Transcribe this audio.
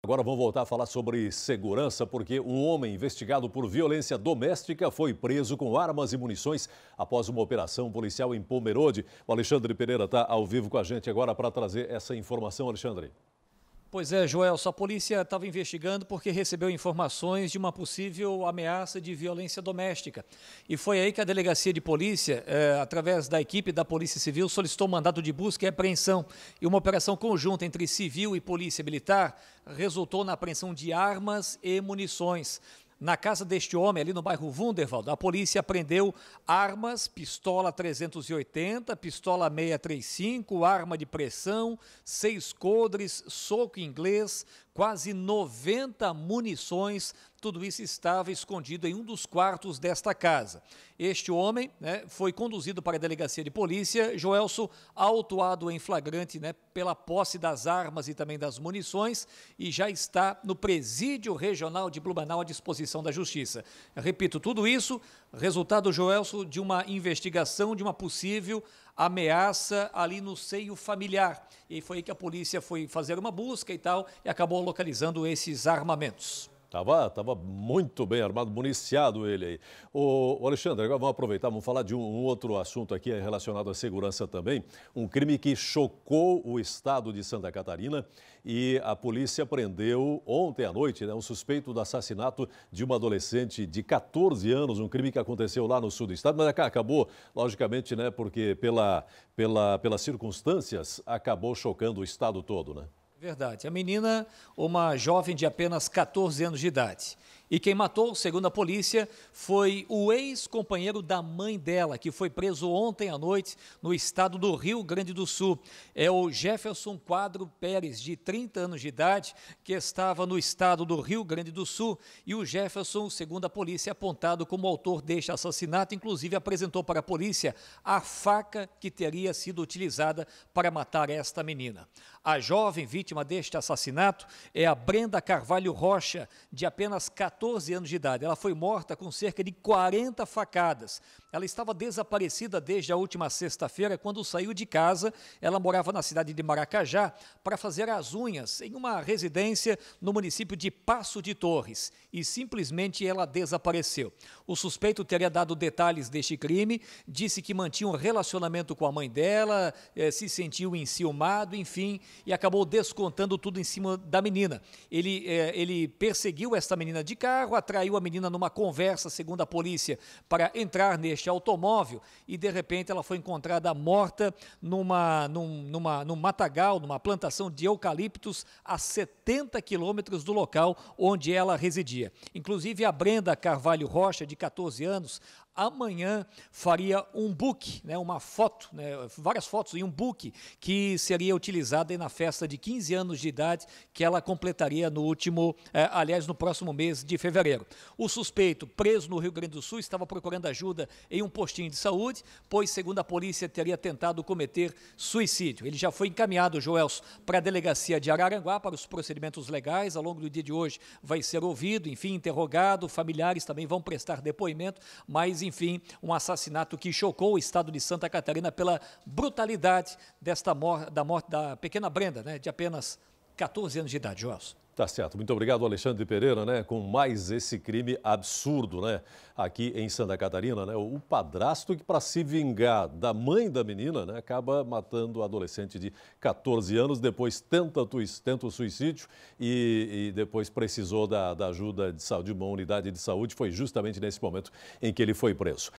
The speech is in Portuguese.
Agora vamos voltar a falar sobre segurança, porque um homem investigado por violência doméstica foi preso com armas e munições após uma operação policial em Pomerode. O Alexandre Pereira está ao vivo com a gente agora para trazer essa informação, Alexandre. Pois é, Joel, a polícia estava investigando porque recebeu informações de uma possível ameaça de violência doméstica. E foi aí que a delegacia de polícia, eh, através da equipe da Polícia Civil, solicitou mandado de busca e apreensão. E uma operação conjunta entre civil e polícia militar resultou na apreensão de armas e munições. Na casa deste homem, ali no bairro Wunderwald, a polícia prendeu armas, pistola 380, pistola 635, arma de pressão, seis codres, soco inglês, quase 90 munições. Tudo isso estava escondido em um dos quartos desta casa. Este homem né, foi conduzido para a delegacia de polícia. Joelso, autuado em flagrante né, pela posse das armas e também das munições, e já está no presídio regional de Blumenau à disposição da Justiça. Eu repito, tudo isso, resultado, Joelso, de uma investigação, de uma possível ameaça ali no seio familiar. E foi aí que a polícia foi fazer uma busca e tal e acabou localizando esses armamentos. Tava, tava muito bem armado, municiado ele aí. O, Alexandre, agora vamos aproveitar, vamos falar de um, um, outro assunto aqui é relacionado à segurança também. Um crime que chocou o estado de Santa Catarina e a polícia prendeu ontem à noite né, um suspeito do assassinato de uma adolescente de 14 anos, um crime que aconteceu lá no sul do estado, mas é acabou, logicamente, né, porque pela, pela, pelas circunstâncias, acabou chocando o estado todo, né? Verdade. A menina, uma jovem de apenas 14 anos de idade. E quem matou, segundo a polícia, foi o ex-companheiro da mãe dela, que foi preso ontem à noite no estado do Rio Grande do Sul. É o Jefferson Quadro Pérez, de 30 anos de idade, que estava no estado do Rio Grande do Sul. E o Jefferson, segundo a polícia, é apontado como autor deste assassinato, inclusive apresentou para a polícia a faca que teria sido utilizada para matar esta menina. A jovem vítima deste assassinato é a Brenda Carvalho Rocha, de apenas 14 14 anos de idade. Ela foi morta com cerca de 40 facadas. Ela estava desaparecida desde a última sexta-feira, quando saiu de casa. Ela morava na cidade de Maracajá para fazer as unhas em uma residência no município de Passo de Torres e simplesmente ela desapareceu. O suspeito teria dado detalhes deste crime, disse que mantinha um relacionamento com a mãe dela, eh, se sentiu enciumado, enfim, e acabou descontando tudo em cima da menina. Ele, eh, ele perseguiu essa menina de casa carro atraiu a menina numa conversa, segundo a polícia, para entrar neste automóvel e de repente ela foi encontrada morta numa, num, numa, num matagal, numa plantação de eucaliptos a 70 quilômetros do local onde ela residia. Inclusive a Brenda Carvalho Rocha, de 14 anos, amanhã faria um book, né, uma foto, né, várias fotos e um book que seria utilizado na festa de 15 anos de idade que ela completaria no último, eh, aliás, no próximo mês de fevereiro. O suspeito, preso no Rio Grande do Sul, estava procurando ajuda em um postinho de saúde, pois, segundo a polícia, teria tentado cometer suicídio. Ele já foi encaminhado, Joelso, para a delegacia de Araranguá para os procedimentos legais. Ao longo do dia de hoje vai ser ouvido, enfim, interrogado. Familiares também vão prestar depoimento, mas, enfim, um assassinato que chocou o estado de Santa Catarina pela brutalidade desta morte, da morte da pequena Brenda, né, de apenas 14 anos de idade, Joelson. Tá certo. Muito obrigado, Alexandre Pereira, né? Com mais esse crime absurdo, né? Aqui em Santa Catarina, né? O padrasto que, para se vingar da mãe da menina, né? Acaba matando o adolescente de 14 anos, depois tenta, tenta o suicídio e, e depois precisou da, da ajuda de saúde, de uma unidade de saúde. Foi justamente nesse momento em que ele foi preso.